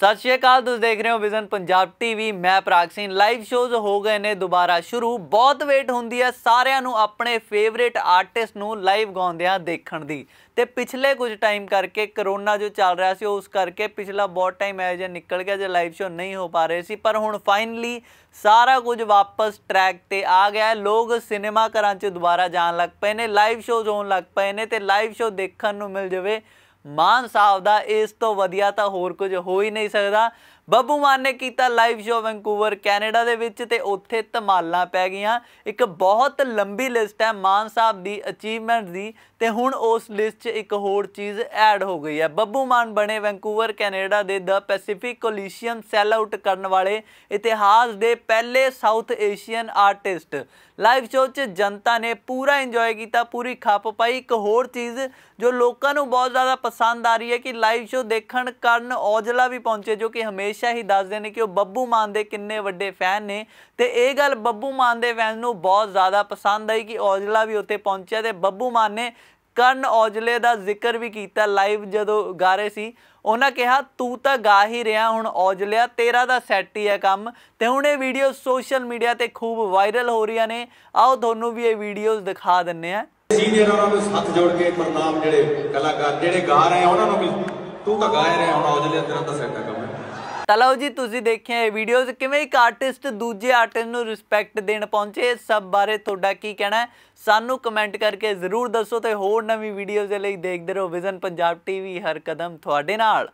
ਸਤਿ ਸ਼੍ਰੀ ਅਕਾਲ ਤੁਸੀਂ ਦੇਖ ਰਹੇ ਹੋ ਵਿਜ਼ਨ ਪੰਜਾਬ ਟੀਵੀ ਮੈਂ ਪ੍ਰਾਕਸੀਨ ਲਾਈਵ ਸ਼ੋਜ਼ ਹੋ ਗਏ ਨੇ ਦੁਬਾਰਾ ਸ਼ੁਰੂ ਬਹੁਤ ਵੇਟ ਹੁੰਦੀ ਹੈ ਸਾਰਿਆਂ ਨੂੰ ਆਪਣੇ ਫੇਵਰੇਟ ਆਰਟਿਸਟ ਨੂੰ ਲਾਈਵ ਗਾਉਂਦਿਆਂ ਦੇਖਣ ਦੀ ਤੇ ਪਿਛਲੇ ਕੁਝ ਟਾਈਮ ਕਰਕੇ ਕਰੋਨਾ ਜੋ ਚੱਲ ਰਿਹਾ ਸੀ ਉਸ ਕਰਕੇ ਪਿਛਲਾ ਬਹੁਤ ਟਾਈਮ ਐ ਜੇ ਨਿਕਲ ਗਿਆ ਜੇ ਲਾਈਵ ਸ਼ੋ ਨਹੀਂ ਹੋ ਪਾ ਰਹੇ ਸੀ ਪਰ ਹੁਣ ਫਾਈਨਲੀ ਸਾਰਾ ਕੁਝ ਵਾਪਸ ਟਰੈਕ ਤੇ ਆ ਗਿਆ ਲੋਕ ਸਿਨੇਮਾ ਘਰਾਂ 'ਚ ਦੁਬਾਰਾ ਜਾਣ ਲੱਗ ਪਏ ਨੇ ਲਾਈਵ ਸ਼ੋਜ਼ ਹੋਣ ਲੱਗ ਪਏ ਨੇ ਤੇ ਲਾਈਵ ਸ਼ੋ ਦੇਖਣ ਨੂੰ ਮਿਲ ਜਵੇ ਮਾਨ ਸਾਹਿਬ ਦਾ ਇਸ ਤੋਂ ਵਧੀਆ ਤਾਂ ਹੋਰ ਕੁਝ ਹੋ ਹੀ ਨਹੀਂ ਸਕਦਾ ਬੱਬੂ ਮਾਨ ਨੇ ਕੀਤਾ ਲਾਈਵ ਸ਼ੋਅ ਵੈਂਕੂਵਰ ਕੈਨੇਡਾ ਦੇ ਵਿੱਚ ਤੇ ਉੱਥੇ ਧਮਾਲਾਂ ਪੈ ਗਈਆਂ ਇੱਕ ਬਹੁਤ ਲੰਬੀ ਲਿਸਟ ਹੈ ਮਾਨ ਸਾਹਿਬ ਦੀ ਅਚੀਵਮੈਂਟ ਦੀ ਤੇ ਹੁਣ ਉਸ ਲਿਸਟ 'ਚ ਇੱਕ ਹੋਰ ਚੀਜ਼ ਐਡ ਹੋ ਗਈ ਹੈ ਬੱਬੂ ਮਾਨ ਬਣੇ ਵੈਂਕੂਵਰ ਕੈਨੇਡਾ ਦੇ the Pacific Coliseum sell out ਕਰਨ ਵਾਲੇ ਇਤਿਹਾਸ ਦੇ ਪਹਿਲੇ south Asian artist live show 'ਚ ਜਨਤਾ ਨੇ ਪੂਰਾ ਇੰਜੋਏ ਕੀਤਾ ਪੂਰੀ ਖੱਪ ਪਾਈ ਇੱਕ ਹੋਰ ਚੀਜ਼ ਜੋ ਲੋਕਾਂ ਨੂੰ ਬਹੁਤ ਜ਼ਿਆਦਾ ਪਸੰਦ ਆ ਰਹੀ ਹੈ ਕਿ ਲਾਈਵ ਸ਼ੋਅ ਦੇਖਣ ਕਰਨ ਔਜਲਾ ਵੀ ਪਹੁੰਚੇ ਜੋ ਕਿ ਹਮੇਸ਼ਾ ਹਮੇਸ਼ਾ ਹੀ ਦੱਸਦੇ ਨੇ ਕਿ ਉਹ ਬੱਬੂ ਮਾਨ ਦੇ ਕਿੰਨੇ ਵੱਡੇ ਫੈਨ ਨੇ ਤੇ ਇਹ ਗੱਲ ਬੱਬੂ ਮਾਨ ਦੇ ਫੈਨ ਨੂੰ ਬਹੁਤ ਜ਼ਿਆਦਾ ਪਸੰਦ ਆਈ ਕਿ ਔਜਲਾ ਵੀ ਉੱਥੇ ਪਹੁੰਚਿਆ ਤੇ ਬੱਬੂ ਮਾਨ ਨੇ ਕਰਨ ਔਜਲੇ ਦਾ ਜ਼ਿਕਰ ਵੀ ਕੀਤਾ ਲਾਈਵ ਜਦੋਂ ਗਾ ਰਹੇ ਸੀ ਉਹਨਾਂ ਕਿਹਾ ਤੂੰ ਤਾਂ ਗਾ ਹੀ ਰਿਹਾ ਹੁਣ ਔਜਲਿਆ ਤੇਰਾ ਦਾ ਸੈਟ ਹੀ ਹੈ ਕੰਮ ਤੇ ਹੁਣ ਇਹ ਵੀਡੀਓ ਸੋਸ਼ਲ ਮੀਡੀਆ ਤੇ ਖੂਬ ਵਾਇਰਲ ਹੋ ਰਹੀਆਂ ਨੇ ਆਓ ਤੁਹਾਨੂੰ ਵੀ ਇਹ ਵੀਡੀਓਜ਼ ਦਿਖਾ ਦਿੰਨੇ ਆ ਸੀਨੀਅਰ ਉਹਨਾਂ ਨੂੰ ਹੱਥ ਜੋੜ ਕੇ ਪ੍ਰਣਾਮ ਜਿਹੜੇ ਕਲਾਕਾਰ ਜਿਹੜੇ ਗਾ ਰਹੇ ਆ ਉਹਨਾਂ ਨੂੰ ਵੀ ਤੂੰ ਤਾਂ ਗਾ ਰਿਹਾ ਹੁਣ ਔਜਲਿਆ ਤੇਰਾ ਦਾ ਸੈਟ ਹੈ ਤਾਂ ਲਓ ਜੀ ਤੁਸੀਂ ਦੇਖਿਆ ਇਹ ਵੀਡੀਓਜ਼ ਕਿਵੇਂ ਇੱਕ ਆਰਟਿਸਟ ਦੂਜੇ ਆਰਟਿਸਟ ਨੂੰ ਰਿਸਪੈਕਟ ਦੇਣ ਪਹੁੰਚੇ ਸਭ ਬਾਰੇ ਤੁਹਾਡਾ ਕੀ ਕਹਿਣਾ ਹੈ ਸਾਨੂੰ ਕਮੈਂਟ ਕਰਕੇ ਜ਼ਰੂਰ ਦੱਸੋ ਤੇ ਹੋਰ ਨਵੀਂ ਵੀਡੀਓਜ਼ ਦੇ ਲਈ ਦੇਖਦੇ ਰਹੋ ਵਿਜ਼ਨ ਪੰਜਾਬ ਟੀਵੀ ਹਰ ਕਦਮ ਤੁਹਾਡੇ ਨਾਲ